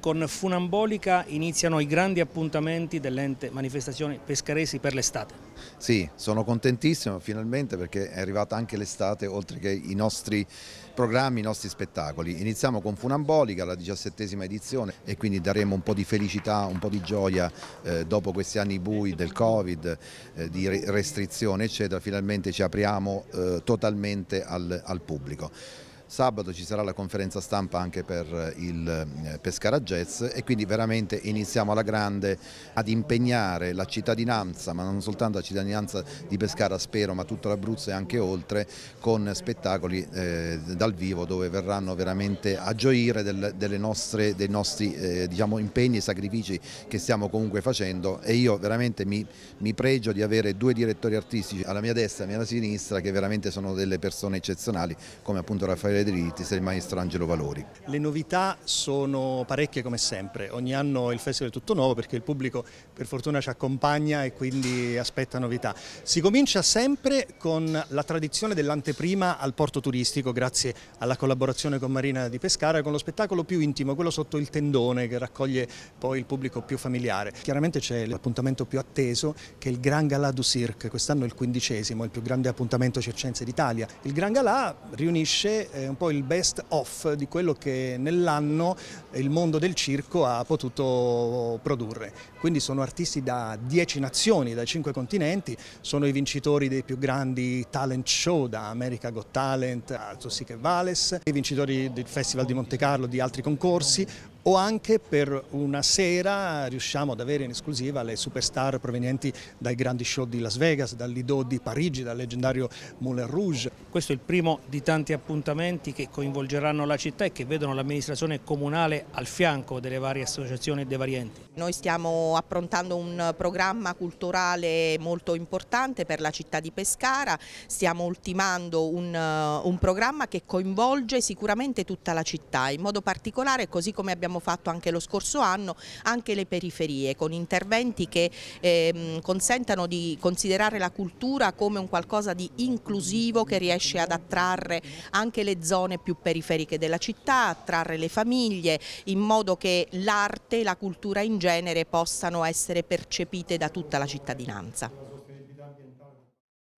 Con Funambolica iniziano i grandi appuntamenti dell'ente manifestazioni pescaresi per l'estate. Sì, sono contentissimo finalmente perché è arrivata anche l'estate oltre che i nostri programmi, i nostri spettacoli. Iniziamo con Funambolica, la diciassettesima edizione e quindi daremo un po' di felicità, un po' di gioia eh, dopo questi anni bui del Covid, eh, di restrizione eccetera, finalmente ci apriamo eh, totalmente al, al pubblico sabato ci sarà la conferenza stampa anche per eh, il eh, Pescara Jazz e quindi veramente iniziamo alla grande ad impegnare la cittadinanza, ma non soltanto la cittadinanza di Pescara spero, ma tutta l'Abruzzo e anche oltre con spettacoli eh, dal vivo dove verranno veramente a gioire del, nostre, dei nostri eh, diciamo, impegni e sacrifici che stiamo comunque facendo e io veramente mi, mi pregio di avere due direttori artistici alla mia destra e alla mia sinistra che veramente sono delle persone eccezionali come appunto Raffaele dei diritti del maestro Angelo Valori. Le novità sono parecchie come sempre, ogni anno il festival è tutto nuovo perché il pubblico per fortuna ci accompagna e quindi aspetta novità. Si comincia sempre con la tradizione dell'anteprima al porto turistico grazie alla collaborazione con Marina di Pescara con lo spettacolo più intimo, quello sotto il tendone che raccoglie poi il pubblico più familiare. Chiaramente c'è l'appuntamento più atteso che è il Gran Galà du Cirque, quest'anno è il quindicesimo, il più grande appuntamento circense d'Italia. Il Gran Galà riunisce eh, un po' il best off di quello che nell'anno il mondo del circo ha potuto produrre. Quindi sono artisti da 10 nazioni, da 5 continenti, sono i vincitori dei più grandi talent show da America Got Talent, a Sic e Vales, i vincitori del Festival di Monte Carlo, di altri concorsi, o anche per una sera riusciamo ad avere in esclusiva le superstar provenienti dai grandi show di Las Vegas, dal Lido di Parigi, dal leggendario Moulin Rouge. Questo è il primo di tanti appuntamenti che coinvolgeranno la città e che vedono l'amministrazione comunale al fianco delle varie associazioni e dei vari enti. Noi stiamo approntando un programma culturale molto importante per la città di Pescara, stiamo ultimando un, un programma che coinvolge sicuramente tutta la città, in modo particolare così come abbiamo abbiamo fatto anche lo scorso anno, anche le periferie, con interventi che ehm, consentano di considerare la cultura come un qualcosa di inclusivo che riesce ad attrarre anche le zone più periferiche della città, attrarre le famiglie, in modo che l'arte e la cultura in genere possano essere percepite da tutta la cittadinanza.